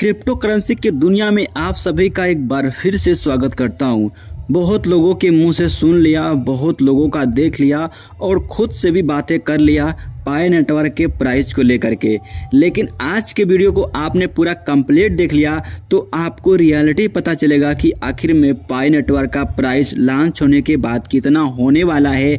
crypto currency की दुनिया में आप सभी का एक बार फिर से स्वागत करता हूं बहुत लोगों के मुंह से सुन लिया बहुत लोगों का देख लिया और खुद से भी बातें कर लिया पाए नेटवर्क के प्राइस को लेकर के लेकिन आज के वीडियो को आपने पूरा कंप्लीट देख लिया तो आपको रियलिटी पता चलेगा कि आखिर में पाए नेटवर्क का प्राइस लॉन्च होने के बाद कितना होने वाला है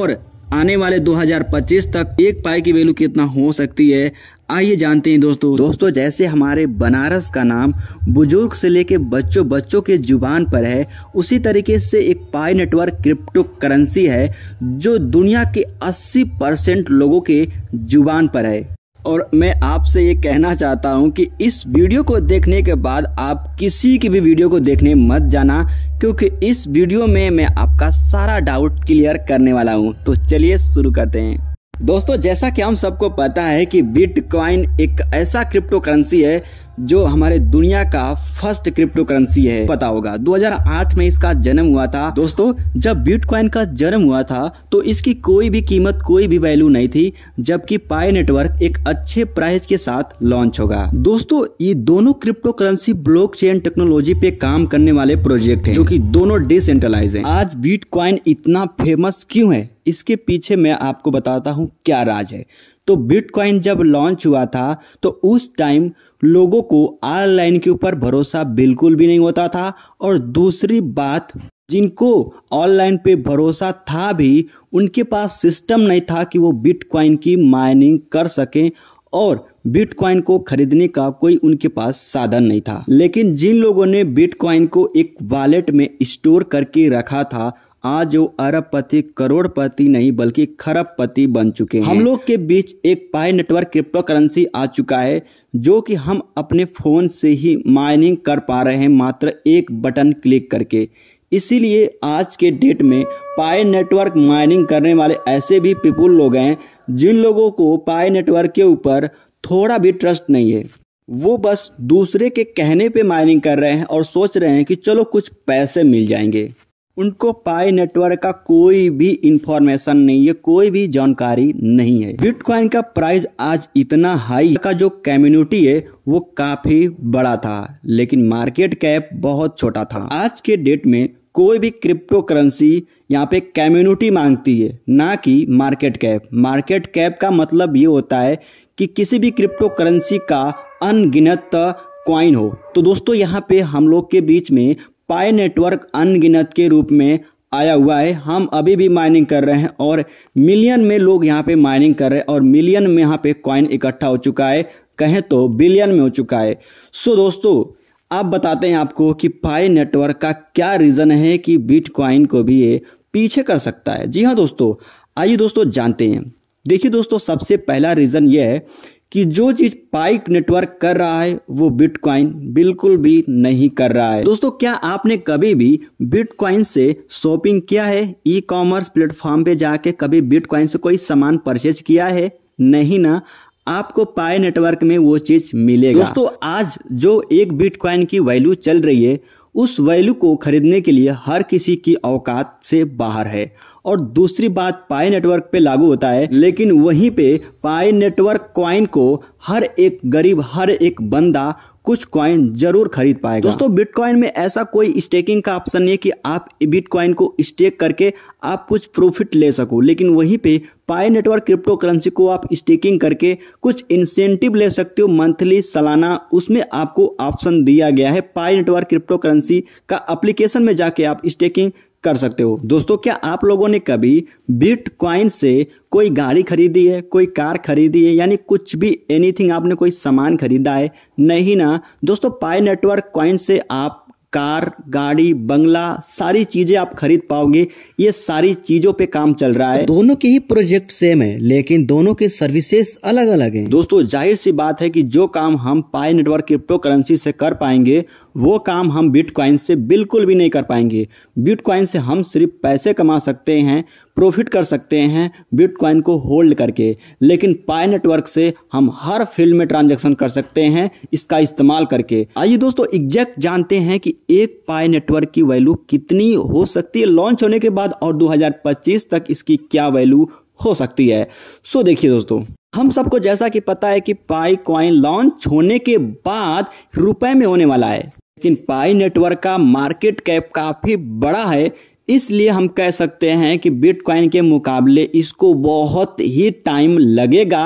और आने वाले 2025 तक एक पाई की वैल्यू कितना हो सकती है आइए जानते हैं दोस्तों दोस्तों जैसे हमारे बनारस का नाम बुजुर्ग से लेके बच्चों बच्चों के जुबान पर है उसी तरीके से एक पाई नेटवर्क क्रिप्टो करेंसी है जो दुनिया के 80 परसेंट लोगों के जुबान पर है और मैं आपसे ये कहना चाहता हूँ कि इस वीडियो को देखने के बाद आप किसी की भी वीडियो को देखने मत जाना क्योंकि इस वीडियो में मैं आपका सारा डाउट क्लियर करने वाला हूँ तो चलिए शुरू करते हैं दोस्तों जैसा कि हम सबको पता है कि बिटकॉइन एक ऐसा क्रिप्टो करेंसी है जो हमारे दुनिया का फर्स्ट क्रिप्टो करेंसी है पता होगा 2008 में इसका जन्म हुआ था दोस्तों जब बिटकॉइन का जन्म हुआ था तो इसकी कोई भी कीमत कोई भी वैल्यू नहीं थी जबकि पाई नेटवर्क एक अच्छे प्राइस के साथ लॉन्च होगा दोस्तों ये दोनों क्रिप्टो करेंसी ब्लॉक टेक्नोलॉजी पे काम करने वाले प्रोजेक्ट है जो की दोनों डिसेंट्रलाइज है आज बीट इतना फेमस क्यूँ है इसके पीछे मैं आपको बताता हूँ क्या राज है तो बिटकॉइन जब लॉन्च हुआ था तो उस टाइम लोगों को ऑनलाइन के ऊपर भरोसा बिल्कुल भी नहीं होता था और दूसरी बात जिनको ऑनलाइन पे भरोसा था भी उनके पास सिस्टम नहीं था कि वो बिटकॉइन की माइनिंग कर सकें और बिटकॉइन को खरीदने का कोई उनके पास साधन नहीं था लेकिन जिन लोगों ने बिटकॉइन को एक वॉलेट में स्टोर करके रखा था आज वो अरबपति करोड़पति नहीं बल्कि खरबपति बन चुके हैं हम लोग के बीच एक पाई नेटवर्क क्रिप्टो करेंसी आ चुका है जो कि हम अपने फ़ोन से ही माइनिंग कर पा रहे हैं मात्र एक बटन क्लिक करके इसीलिए आज के डेट में पाए नेटवर्क माइनिंग करने वाले ऐसे भी पीपुल लोग हैं जिन लोगों को पाए नेटवर्क के ऊपर थोड़ा भी ट्रस्ट नहीं है वो बस दूसरे के कहने पे माइनिंग कर रहे हैं और सोच रहे हैं कि चलो कुछ पैसे मिल जाएंगे उनको पाई नेटवर्क का कोई भी इंफॉर्मेशन नहीं है कोई भी जानकारी नहीं है बिटकॉइन का प्राइस आज इतना हाई का जो कम्युनिटी है वो काफी बड़ा था लेकिन मार्केट कैप बहुत छोटा था आज के डेट में कोई भी क्रिप्टो करेंसी यहाँ पे कम्युनिटी मांगती है ना कि मार्केट कैप मार्केट कैप का मतलब ये होता है कि किसी भी क्रिप्टो करेंसी का अनगिनत क्वाइन हो तो दोस्तों यहाँ पे हम लोग के बीच में पाई नेटवर्क अनगिनत के रूप में आया हुआ है हम अभी भी माइनिंग कर रहे हैं और मिलियन में लोग यहाँ पे माइनिंग कर रहे हैं और मिलियन में यहाँ पे कॉइन इकट्ठा हो चुका है कहें तो बिलियन में हो चुका है सो दोस्तों आप बताते हैं आपको कि पाई नेटवर्क का क्या रीज़न है कि कॉइन को भी ये पीछे कर सकता है जी हाँ दोस्तों आइए दोस्तों जानते हैं देखिए दोस्तों सबसे पहला रीज़न ये है कि जो चीज पाइक नेटवर्क कर रहा है वो बिटकॉइन बिल्कुल भी नहीं कर रहा है दोस्तों क्या आपने कभी भी बिटकॉइन से शॉपिंग किया है ई कॉमर्स प्लेटफॉर्म पे जाके कभी बिटकॉइन से कोई सामान परचेज किया है नहीं ना आपको पाए नेटवर्क में वो चीज मिलेगा दोस्तों आज जो एक बिटकॉइन की वैल्यू चल रही है उस वैल्यू को खरीदने के लिए हर किसी की औकात से बाहर है और दूसरी बात पाई नेटवर्क पे लागू होता है लेकिन वहीं पे पाई नेटवर्क क्वाइन को हर एक गरीब हर एक बंदा कुछ क्वाइन जरूर खरीद पाएगा दोस्तों बिटकॉइन में ऐसा कोई स्टेकिंग का ऑप्शन नहीं है कि आप बिटकॉइन को स्टेक करके आप कुछ प्रॉफिट ले सको लेकिन वहीं पे पाए नेटवर्क क्रिप्टो करेंसी को आप स्टेकिंग करके कुछ इंसेंटिव ले सकते हो मंथली सालाना उसमें आपको ऑप्शन दिया गया है पाए नेटवर्क क्रिप्टो करेंसी का अप्लीकेशन में जाके आप स्टेकिंग कर सकते हो दोस्तों क्या आप लोगों ने कभी बिटकॉइन से कोई गाड़ी खरीदी है कोई कार खरीदी है यानी कुछ भी एनीथिंग आपने कोई सामान खरीदा है नहीं ना दोस्तों पाई नेटवर्क कॉइन से आप कार गाड़ी बंगला सारी चीजें आप खरीद पाओगे ये सारी चीजों पे काम चल रहा है तो दोनों के ही प्रोजेक्ट सेम है लेकिन दोनों के सर्विसेज अलग अलग हैं दोस्तों जाहिर सी बात है कि जो काम हम पाई नेटवर्क क्रिप्टो करेंसी से कर पाएंगे वो काम हम बिटकॉइन से बिल्कुल भी नहीं कर पाएंगे बिटकॉइन से हम सिर्फ पैसे कमा सकते हैं प्रॉफिट कर सकते हैं बिटकॉइन को होल्ड करके लेकिन पाई नेटवर्क से हम हर फील्ड में ट्रांजैक्शन कर सकते हैं इसका इस्तेमाल करके आइए दोस्तों एग्जैक्ट जानते हैं कि एक पाई नेटवर्क की वैल्यू कितनी हो सकती है लॉन्च होने के बाद और दो तक इसकी क्या वैल्यू हो सकती है सो देखिए दोस्तों हम सबको जैसा कि पता है कि पाई कॉइन लॉन्च होने के बाद रुपए में होने वाला है लेकिन पाई नेटवर्क का मार्केट कैप काफ़ी बड़ा है इसलिए हम कह सकते हैं कि बिटकॉइन के मुकाबले इसको बहुत ही टाइम लगेगा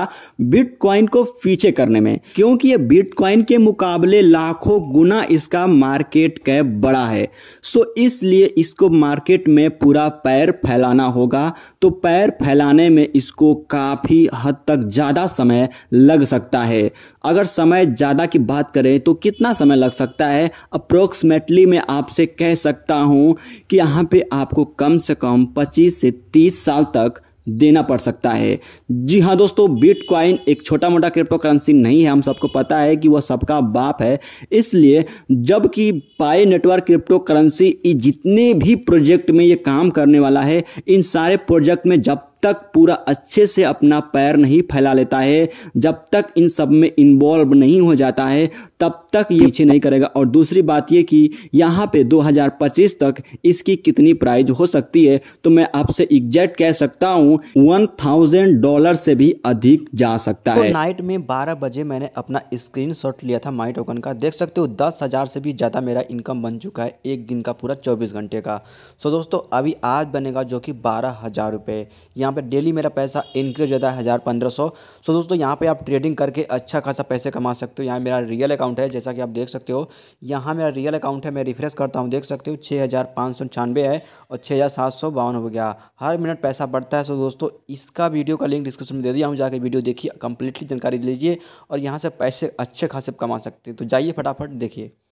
बिटकॉइन को पीछे करने में क्योंकि ये बिटकॉइन के मुकाबले लाखों गुना इसका मार्केट कैप बड़ा है सो इसलिए इसको मार्केट में पूरा पैर फैलाना होगा तो पैर फैलाने में इसको काफ़ी हद तक ज़्यादा समय लग सकता है अगर समय ज़्यादा की बात करें तो कितना समय लग सकता है अप्रोक्सीमेटली मैं आपसे कह सकता हूँ कि यहाँ पे आपको कम से कम 25 से 30 साल तक देना पड़ सकता है जी हाँ दोस्तों बिटकॉइन एक छोटा मोटा क्रिप्टो करेंसी नहीं है हम सबको पता है कि वह सबका बाप है इसलिए जबकि पाए नेटवर्क क्रिप्टो करेंसी जितने भी प्रोजेक्ट में ये काम करने वाला है इन सारे प्रोजेक्ट में जब तक पूरा अच्छे से अपना पैर नहीं फैला लेता है जब तक इन सब में इन्वॉल्व नहीं हो जाता है तब तक ये पीछे नहीं करेगा और दूसरी बात ये कि यहाँ पे 2025 तक इसकी कितनी प्राइज हो सकती है तो मैं आपसे एग्जैक्ट कह सकता हूँ वन थाउजेंड डॉलर से भी अधिक जा सकता तो है नाइट में बारह बजे मैंने अपना स्क्रीन लिया था माई टोकन का देख सकते हो दस हजार से भी ज़्यादा मेरा इनकम बन चुका है एक दिन का पूरा चौबीस घंटे का सो दोस्तों अभी आज बनेगा जो कि बारह हज़ार रुपए यहाँ यहाँ पर डेली मेरा पैसा इंक्रीज होता है हज़ार पंद्रह सौ सो दोस्तों यहाँ पे आप ट्रेडिंग करके अच्छा खासा पैसे कमा सकते हो यहाँ मेरा रियल अकाउंट है जैसा कि आप देख सकते हो यहाँ मेरा रियल अकाउंट है मैं रिफ्रेश करता हूँ देख सकते हो छः हज़ार पाँच सौ है और छः हज़ार सात सौ बावन हो गया हर मिनट पैसा बढ़ता है सो दोस्तों इसका वीडियो का लिंक डिस्क्रिप्शन में दे दिया हूँ जाकर वीडियो देखिए कंप्लीटली जानकारी लीजिए और यहाँ से पैसे अच्छे खासे कमा सकते हैं तो जाइए फटाफट देखिए